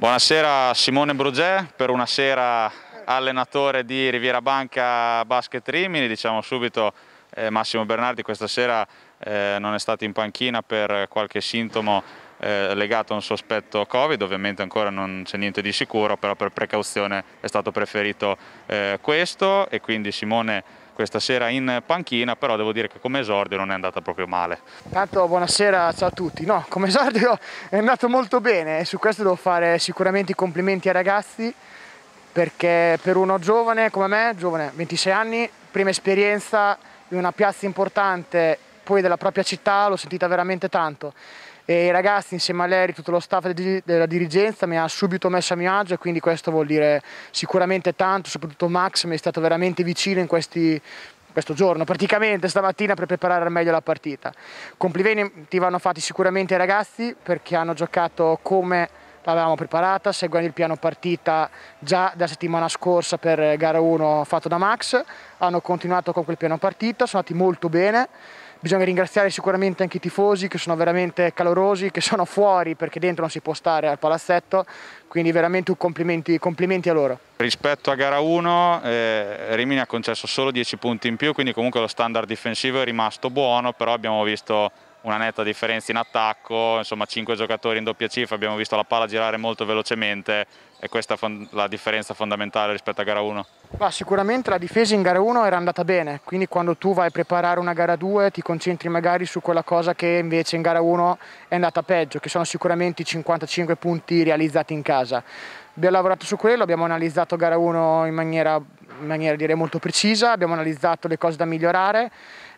Buonasera Simone Brugè per una sera allenatore di Riviera Banca Basket Rimini, diciamo subito eh, Massimo Bernardi questa sera eh, non è stato in panchina per qualche sintomo eh, legato a un sospetto Covid, ovviamente ancora non c'è niente di sicuro, però per precauzione è stato preferito eh, questo e quindi Simone questa sera in panchina, però devo dire che come esordio non è andata proprio male. Tanto buonasera, ciao a tutti. No, come esordio è andato molto bene e su questo devo fare sicuramente i complimenti ai ragazzi perché per uno giovane come me, giovane 26 anni, prima esperienza in una piazza importante poi della propria città, l'ho sentita veramente tanto e i ragazzi insieme a Larry, tutto lo staff della dirigenza mi ha subito messo a mio agio e quindi questo vuol dire sicuramente tanto, soprattutto Max mi è stato veramente vicino in questi questo giorno, praticamente stamattina per preparare al meglio la partita. Complimenti vanno fatti sicuramente ai ragazzi perché hanno giocato come l'avevamo preparata, seguendo il piano partita già da settimana scorsa per gara 1 fatto da Max, hanno continuato con quel piano partita, sono andati molto bene Bisogna ringraziare sicuramente anche i tifosi che sono veramente calorosi, che sono fuori perché dentro non si può stare al palazzetto, quindi veramente complimenti, complimenti a loro. Rispetto a gara 1 eh, Rimini ha concesso solo 10 punti in più, quindi comunque lo standard difensivo è rimasto buono, però abbiamo visto una netta differenza in attacco, insomma 5 giocatori in doppia cifra, abbiamo visto la palla girare molto velocemente, è questa la differenza fondamentale rispetto a gara 1? Ma sicuramente la difesa in gara 1 era andata bene, quindi quando tu vai a preparare una gara 2 ti concentri magari su quella cosa che invece in gara 1 è andata peggio, che sono sicuramente i 55 punti realizzati in casa. Abbiamo lavorato su quello, abbiamo analizzato gara 1 in maniera, in maniera molto precisa, abbiamo analizzato le cose da migliorare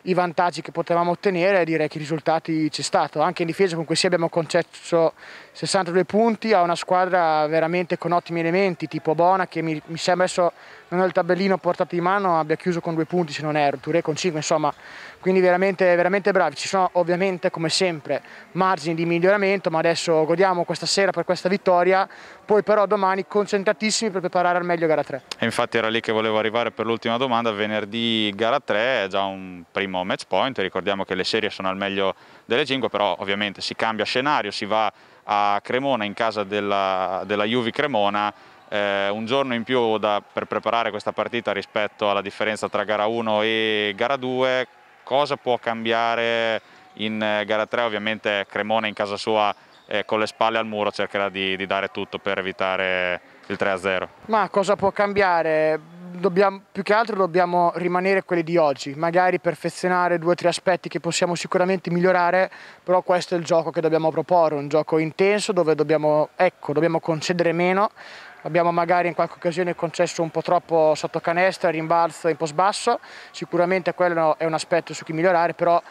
i vantaggi che potevamo ottenere direi che i risultati c'è stato anche in difesa con cui sì abbiamo concesso 62 punti a una squadra veramente con ottimi elementi tipo Bona che mi, mi sembra adesso non ho il tabellino portato in mano abbia chiuso con due punti se non erro Touré con 5 insomma quindi veramente, veramente bravi ci sono ovviamente come sempre margini di miglioramento ma adesso godiamo questa sera per questa vittoria poi però domani concentratissimi per preparare al meglio gara 3 e infatti era lì che volevo arrivare per l'ultima domanda venerdì gara 3 è già un primo prossimo match point, ricordiamo che le serie sono al meglio delle 5, però ovviamente si cambia scenario, si va a Cremona in casa della, della Juve Cremona, eh, un giorno in più da, per preparare questa partita rispetto alla differenza tra gara 1 e gara 2, cosa può cambiare in eh, gara 3? Ovviamente Cremona in casa sua eh, con le spalle al muro cercherà di, di dare tutto per evitare il 3-0. Ma cosa può cambiare? dobbiamo, più che altro dobbiamo rimanere quelli di oggi, magari perfezionare due o tre aspetti che possiamo sicuramente migliorare, però questo è il gioco che dobbiamo proporre, un gioco intenso dove dobbiamo, ecco, dobbiamo concedere meno, abbiamo magari in qualche occasione concesso un po' troppo sotto canestra, rimbalzo in post basso, sicuramente quello è un aspetto su cui migliorare, però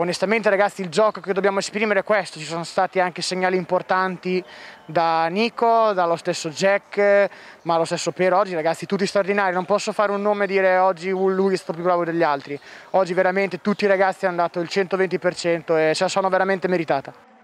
onestamente ragazzi il gioco che dobbiamo esprimere è questo, ci sono stati anche segnali importanti da Nico, dallo stesso Jack, ma lo stesso Piero oggi ragazzi tutti straordinari, non posso fare un nome e dire oggi lui è stato più bravo degli altri, oggi veramente tutti i ragazzi hanno dato il 120% e ce la sono veramente meritata.